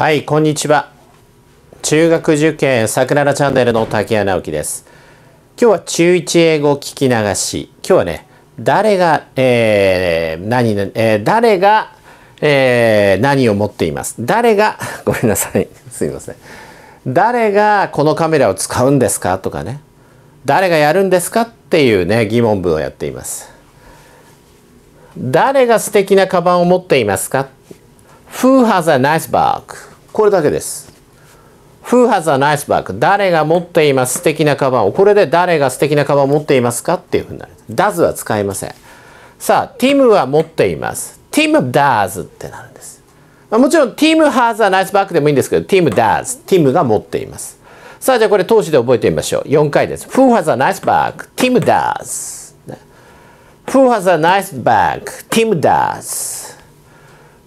はい、こんにちは。中学受験桜らチャンネルの竹谷直樹です。今日は中一英語聞き流し。今日はね、誰が、えー、何、えー、誰が、えー、何を持っています。誰が、ごめんなさい。すいません。誰がこのカメラを使うんですかとかね。誰がやるんですかっていうね、疑問文をやっています。誰が素敵なカバンを持っていますか ?Who has a nice bag? これだけです。Who has a nice bag? 誰が持っています素敵なカバンを。これで誰が素敵なカバンを持っていますかっていうふうになる。does は使いません。さあ、Tim は持っています。Tim does ってなるんです。まあ、もちろん Tim has a nice bag でもいいんですけど、Tim does。Tim が持っています。さあ、じゃあこれ投資で覚えてみましょう。4回です。Who has a nice bag?Tim does. Who has a nice bag?Tim does.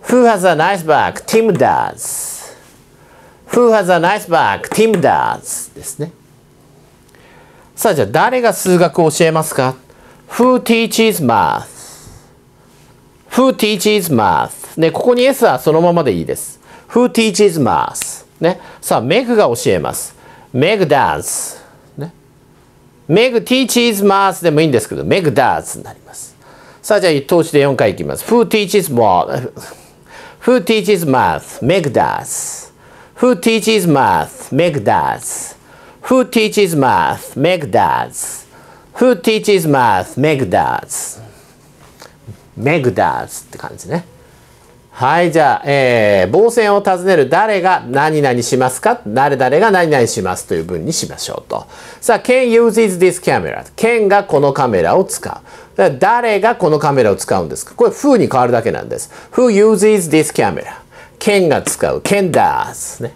Who has a nice bag?Tim does. Who has a nice bag? Tim does ですね。さあじゃあ誰が数学を教えますか ?Who teaches math?Who teaches math? ね、ここに S はそのままでいいです。Who teaches math? ね、さあメグが教えます。メグ does、ね。メグ teaches math でもいいんですけど、メグ does になります。さあじゃあ投資で4回いきます。Who teaches math?Who teaches math? メグ does。Who teaches math? Meg does. Who teaches math? Meg does. Who teaches math? Meg does. Meg does って感じね。はい、じゃあ、えー、防線を尋ねる誰が何々しますか誰々が何々しますという文にしましょうと。さあ、Ken uses this camera. Ken がこのカメラを使う。誰がこのカメラを使うんですかこれ、who に変わるだけなんです。Who uses this camera? 剣が使う。剣だーすね。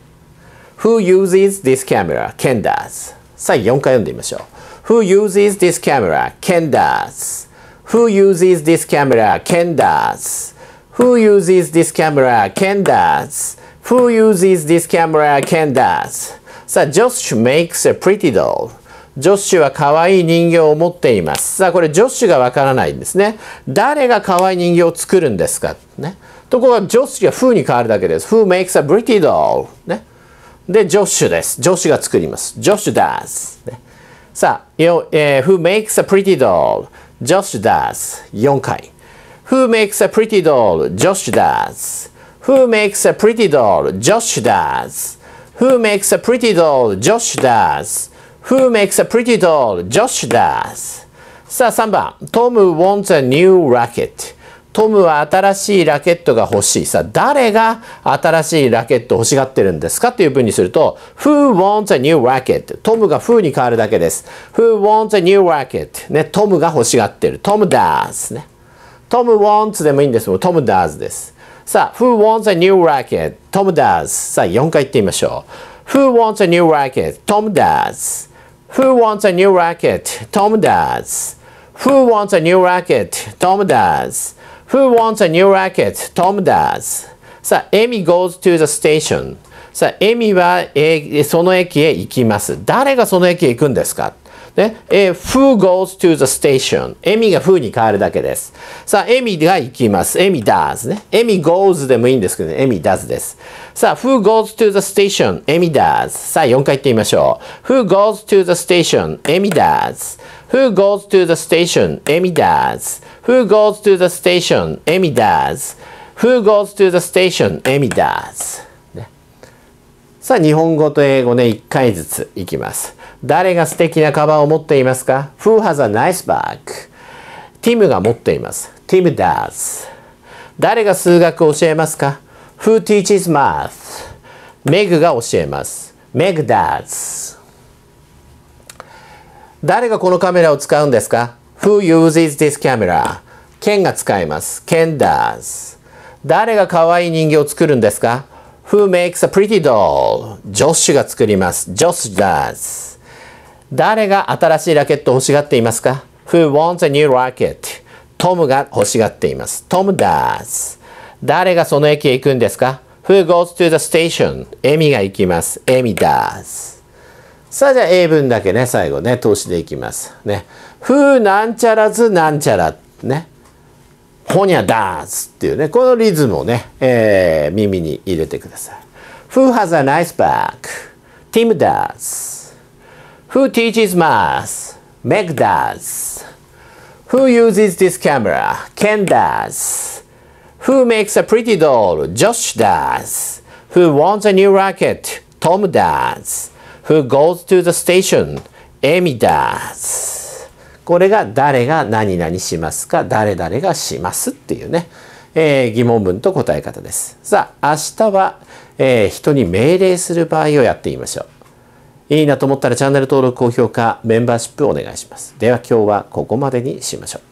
Who uses this camera? 剣だーす。最後4回読んでみましょう。Who uses this camera? 剣だーす。Who uses this camera? 剣だーす。Who uses this camera? 剣だーす。Who uses this camera? 剣だーす。さあ、Josh makes a pretty doll. ジョッシュは可愛い人形を持っています。さあ、これジョッシュがわからないんですね。誰が可愛い人形を作るんですかね。ところが助詞が w が風に変わるだけです。who makes a pretty doll? ね。で、助手です。助手が作ります。助手 does、ね。さあ、よえー、who makes a pretty doll? 助手 does。4回。who makes a pretty doll? 助手 does。who makes a pretty doll? 助手 does。who makes a pretty doll? 助手 does。who makes a pretty doll? 助手 does。さあ、3番。Tom wants a new racket. トムは新しいラケットが欲しい。さあ、誰が新しいラケットを欲しがってるんですかという文にすると、Who wants a new racket? トムが Who に変わるだけです。Who wants a new racket? ね、トムが欲しがってる。トム does ね。トム wants でもいいんですもトム does です。さあ、Who wants a new racket? トム does。さあ、4回言ってみましょう。Who wants a new racket? トム does。Who wants a new racket? Tom does. Who wants a new racket? Tom does. Who wants a new racket? Tom does. さあ、エミ goes to the station. さあ、エミは、その駅へ行きます。誰がその駅へ行くんですかね、え who goes to the station? エミが who に変わるだけです。さあ、エミが行きます。エミ does ね。エミ goes でもいいんですけどね。エミ does です。さあ、who goes to the station? エミ does。さあ、4回言ってみましょう。who goes to the station? エミ does。who goes to the station? エミ does。Who goes to the station? Amy does. Who goes to the station? Amy does. ね、さあ、日本語と英語で、ね、1回ずついきます。誰が素敵なカバンを持っていますか ?Who has a nice bag? ティムが持っています。ティム does. 誰が数学を教えますか ?Who teaches math? メグが教えます。メグ does. 誰がこのカメラを使うんですか Who uses this camera? 剣が使います。Ken does. 誰が可愛い人形を作るんですか ?Who makes a pretty doll? ジョッシュが作ります。ジョッシュ does. 誰が新しいラケットを欲しがっていますか ?Who wants a new racket? トムが欲しがっています。トム does. 誰がその駅へ行くんですか ?Who goes to the station? エミが行きます。エミ does. さあじゃあ英文だけね、最後ね、通していきます。ね。ふなんちゃらずなんちゃら。ね。ほにゃダンスっていうね、このリズムをね、えー、耳に入れてください。Who has a nice b a c k t i m does.Who teaches m a t h m e does.Who uses this camera?Ken does.Who makes a pretty doll?Josh does.Who wants a new racket?Tom does. who goes to the station, Amy does. これが誰が何々しますか、誰々がしますっていうね、えー、疑問文と答え方です。さあ、明日は、えー、人に命令する場合をやってみましょう。いいなと思ったらチャンネル登録、高評価、メンバーシップお願いします。では今日はここまでにしましょう。